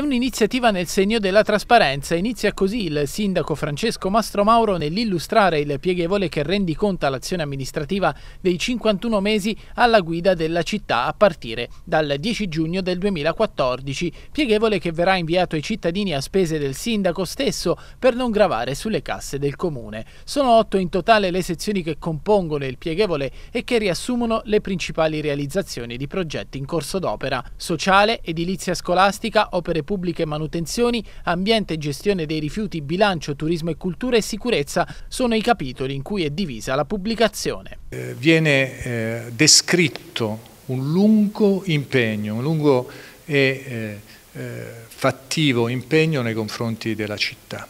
È un'iniziativa nel segno della trasparenza. Inizia così il sindaco Francesco Mastromauro nell'illustrare il pieghevole che rendi rendiconta l'azione amministrativa dei 51 mesi alla guida della città a partire dal 10 giugno del 2014, pieghevole che verrà inviato ai cittadini a spese del sindaco stesso per non gravare sulle casse del comune. Sono otto in totale le sezioni che compongono il pieghevole e che riassumono le principali realizzazioni di progetti in corso d'opera, sociale, edilizia scolastica, opere pubbliche, pubbliche manutenzioni, ambiente e gestione dei rifiuti, bilancio, turismo e cultura e sicurezza sono i capitoli in cui è divisa la pubblicazione. Eh, viene eh, descritto un lungo impegno, un lungo e eh, eh fattivo impegno nei confronti della città,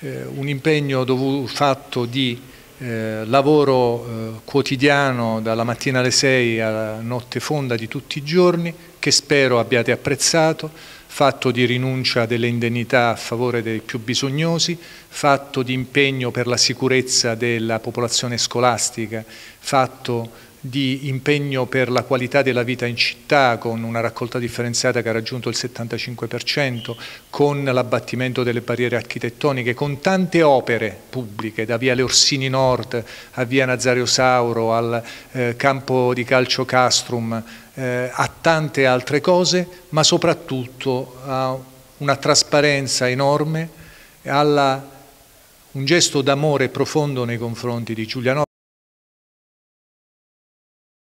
eh, un impegno dovuto, fatto di eh, lavoro eh, quotidiano dalla mattina alle 6 alla notte fonda di tutti i giorni che spero abbiate apprezzato, fatto di rinuncia delle indennità a favore dei più bisognosi, fatto di impegno per la sicurezza della popolazione scolastica, fatto di impegno per la qualità della vita in città, con una raccolta differenziata che ha raggiunto il 75%, con l'abbattimento delle barriere architettoniche, con tante opere pubbliche, da via Le Orsini Nord a via Nazario Sauro, al eh, campo di calcio Castrum, eh, a tante altre cose, ma soprattutto a una trasparenza enorme, alla un gesto d'amore profondo nei confronti di Giuliano